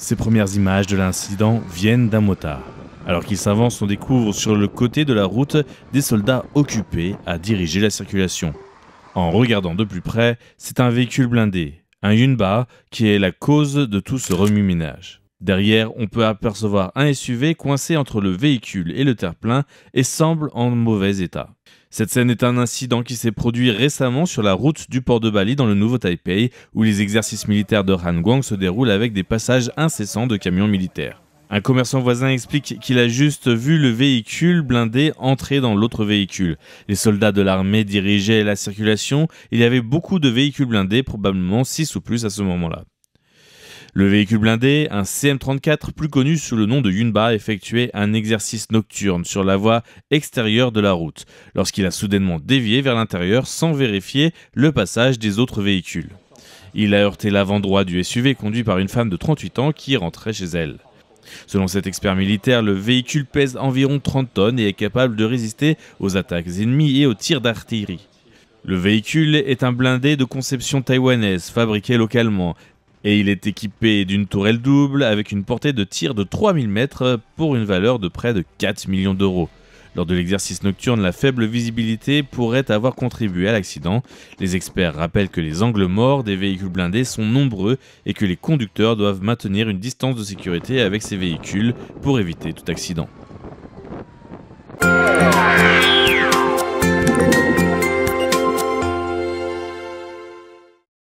Ces premières images de l'incident viennent d'un motard. Alors qu'il s'avance, on découvre sur le côté de la route des soldats occupés à diriger la circulation. En regardant de plus près, c'est un véhicule blindé, un Yunba, qui est la cause de tout ce remue-ménage. Derrière, on peut apercevoir un SUV coincé entre le véhicule et le terre-plein et semble en mauvais état. Cette scène est un incident qui s'est produit récemment sur la route du port de Bali dans le nouveau Taipei, où les exercices militaires de Guang se déroulent avec des passages incessants de camions militaires. Un commerçant voisin explique qu'il a juste vu le véhicule blindé entrer dans l'autre véhicule. Les soldats de l'armée dirigeaient la circulation, il y avait beaucoup de véhicules blindés, probablement 6 ou plus à ce moment-là. Le véhicule blindé, un CM34 plus connu sous le nom de Yunba, effectuait un exercice nocturne sur la voie extérieure de la route, lorsqu'il a soudainement dévié vers l'intérieur sans vérifier le passage des autres véhicules. Il a heurté l'avant droit du SUV conduit par une femme de 38 ans qui rentrait chez elle. Selon cet expert militaire, le véhicule pèse environ 30 tonnes et est capable de résister aux attaques ennemies et aux tirs d'artillerie. Le véhicule est un blindé de conception taïwanaise, fabriqué localement, et il est équipé d'une tourelle double avec une portée de tir de 3000 mètres pour une valeur de près de 4 millions d'euros. Lors de l'exercice nocturne, la faible visibilité pourrait avoir contribué à l'accident. Les experts rappellent que les angles morts des véhicules blindés sont nombreux et que les conducteurs doivent maintenir une distance de sécurité avec ces véhicules pour éviter tout accident.